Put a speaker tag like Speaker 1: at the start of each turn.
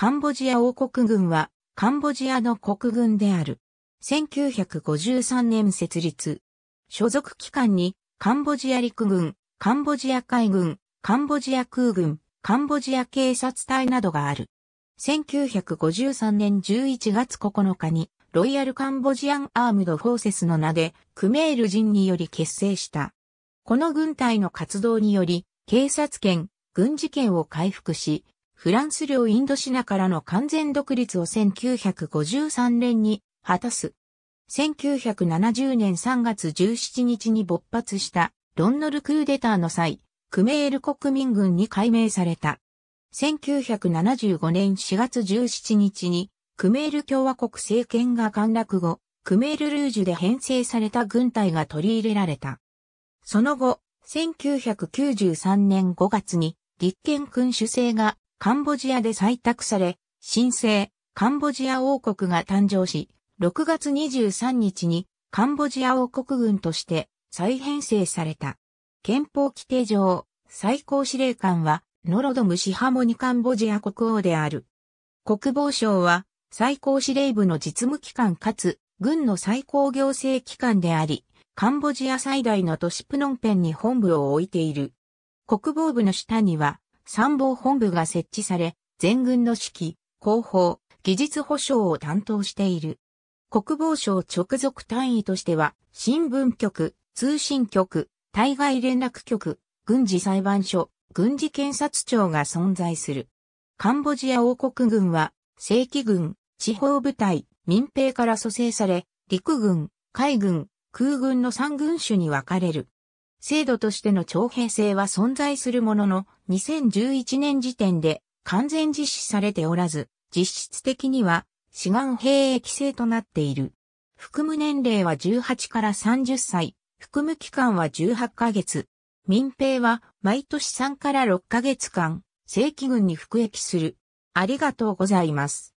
Speaker 1: カンボジア王国軍は、カンボジアの国軍である。1953年設立。所属機関に、カンボジア陸軍、カンボジア海軍、カンボジア空軍、カンボジア警察隊などがある。1953年11月9日に、ロイヤルカンボジアンアームドフォーセスの名で、クメール人により結成した。この軍隊の活動により、警察権、軍事権を回復し、フランス領インドシナからの完全独立を1953年に果たす。1970年3月17日に勃発したロンノルクーデターの際、クメール国民軍に改名された。1975年4月17日にクメール共和国政権が陥落後、クメールルージュで編成された軍隊が取り入れられた。その後、1993年5月に立憲君主制がカンボジアで採択され、新生、カンボジア王国が誕生し、6月23日にカンボジア王国軍として再編成された。憲法規定上、最高司令官はノロドムシハモニカンボジア国王である。国防省は最高司令部の実務機関かつ軍の最高行政機関であり、カンボジア最大の都市プノンペンに本部を置いている。国防部の下には参謀本部が設置され、全軍の指揮、広報、技術保障を担当している。国防省直属単位としては、新聞局、通信局、対外連絡局、軍事裁判所、軍事検察庁が存在する。カンボジア王国軍は、正規軍、地方部隊、民兵から蘇生され、陸軍、海軍、空軍の3軍種に分かれる。制度としての徴兵制は存在するものの、2011年時点で完全実施されておらず、実質的には志願兵役制となっている。含む年齢は18から30歳、含む期間は18ヶ月。民兵は毎年3から6ヶ月間、正規軍に服役する。ありがとうございます。